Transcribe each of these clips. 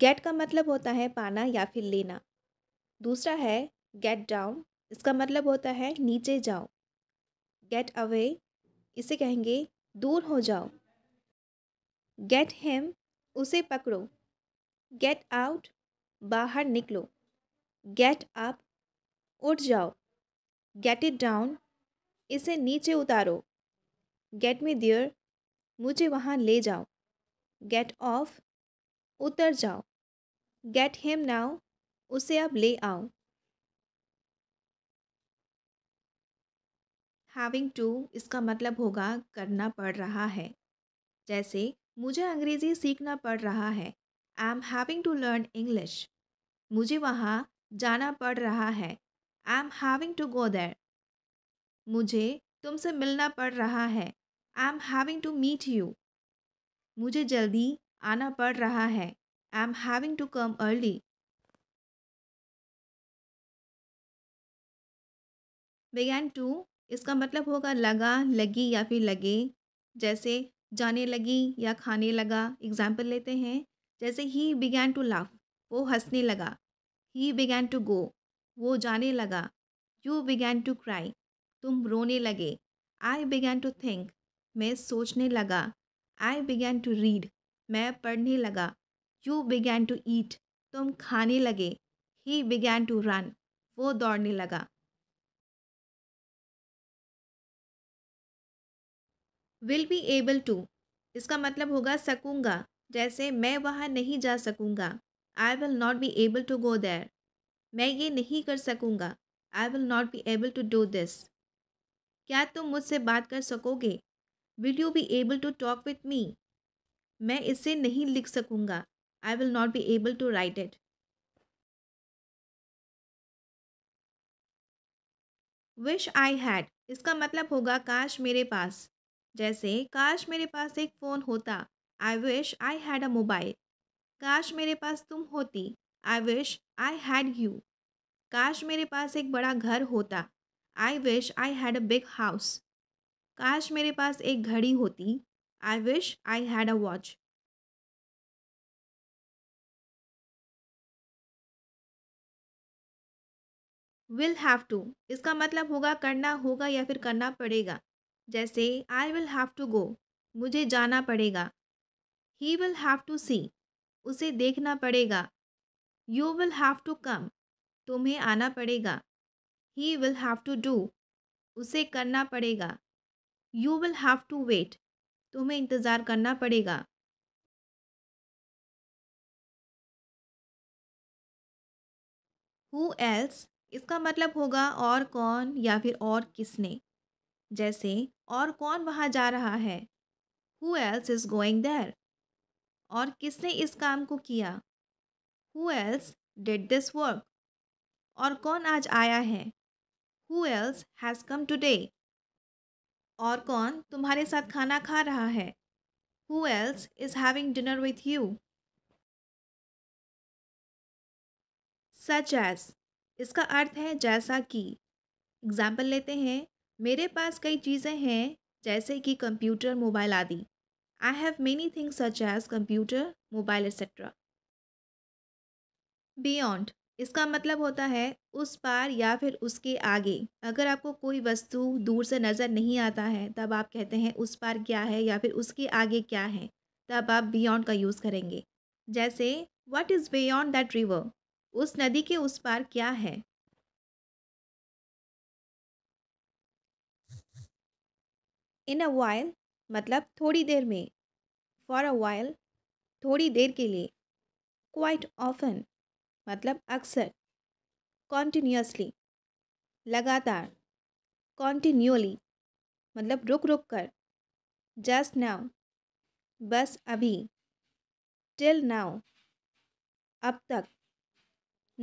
Gate का मतलब होता है पाना या फिर लेना दूसरा है गेट डाउन इसका मतलब होता है नीचे जाओ गेट अवे इसे कहेंगे दूर हो जाओ गेट हेम उसे पकड़ो गेट आउट बाहर निकलो गेट अप उठ जाओ गेट इट डाउन इसे नीचे उतारो गेट मी दियर मुझे वहाँ ले जाओ गेट ऑफ उतर जाओ गेट हिम नाउ उसे अब ले आओ हैविंग टू इसका मतलब होगा करना पड़ रहा है जैसे मुझे अंग्रेज़ी सीखना पड़ रहा है I am having to learn English मुझे वहाँ जाना पड़ रहा है I am having to go there मुझे तुमसे मिलना पड़ रहा है I am having to meet you मुझे जल्दी आना पड़ रहा है I am having to come early began to इसका मतलब होगा लगा लगी या फिर लगे जैसे जाने लगी या खाने लगा एग्जाम्पल लेते हैं जैसे ही बिगैन टू लाफ वो हंसने लगा ही बिगैन टू गो वो जाने लगा यू बिगैन टू क्राई तुम रोने लगे आई बिगैन टू थिंक मैं सोचने लगा आई बिगैन टू रीड मैं पढ़ने लगा यू बिगैन टू ईट तुम खाने लगे ही बिगैन टू रन वो दौड़ने लगा विल बी एबल टू इसका मतलब होगा सकूंगा जैसे मैं वहाँ नहीं जा सकूंगा I will not be able to go there मैं ये नहीं कर सकूंगा I will not be able to do this क्या तुम मुझसे बात कर सकोगे will you be able to talk with me मैं इसे नहीं लिख सकूंगा I will not be able to write it wish I had इसका मतलब होगा काश मेरे पास जैसे काश मेरे पास एक फ़ोन होता I wish I had a mobile काश मेरे पास तुम होती I wish I had you काश मेरे पास एक बड़ा घर होता I wish I had a big house काश मेरे पास एक घड़ी होती I wish I had a watch. Will have to इसका मतलब होगा करना होगा या फिर करना पड़ेगा जैसे I will have to go मुझे जाना पड़ेगा he will have to see उसे देखना पड़ेगा you will have to come तुम्हें आना पड़ेगा he will have to do उसे करना पड़ेगा you will have to wait तुम्हें इंतज़ार करना पड़ेगा हु एल्स इसका मतलब होगा और कौन या फिर और किसने जैसे और कौन वहाँ जा रहा है who else is going there और किसने इस काम को किया who else did this work और कौन आज आया है who else has come today और कौन तुम्हारे साथ खाना खा रहा है who else is having dinner with you such as इसका अर्थ है जैसा कि एग्ज़ाम्पल लेते हैं मेरे पास कई चीज़ें हैं जैसे कि कंप्यूटर मोबाइल आदि I have many things such as computer mobile etcetera beyond इसका मतलब होता है उस पार या फिर उसके आगे अगर आपको कोई वस्तु दूर से नज़र नहीं आता है तब आप कहते हैं उस पार क्या है या फिर उसके आगे क्या है तब आप बियॉन्ड का यूज़ करेंगे जैसे what is beyond that river उस नदी के उस पार क्या है इन अ वाइल मतलब थोड़ी देर में फॉर अ वाइल थोड़ी देर के लिए क्वाइट ऑफन मतलब अक्सर कॉन्टीन्यूसली लगातार कॉन्टीन्यूली मतलब रुक रुक कर जस्ट नाउ बस अभी टिल नाउ अब तक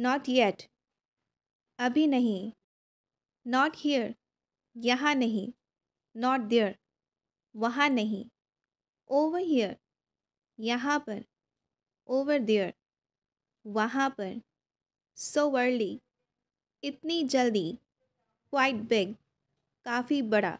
नॉट येट अभी नहीं नॉट हियर यहाँ नहीं नॉट देयर वहाँ नहीं ओवर हियर यहाँ पर ओवर देयर वहाँ पर सो वर्ली इतनी जल्दी क्वाइट बिग काफ़ी बड़ा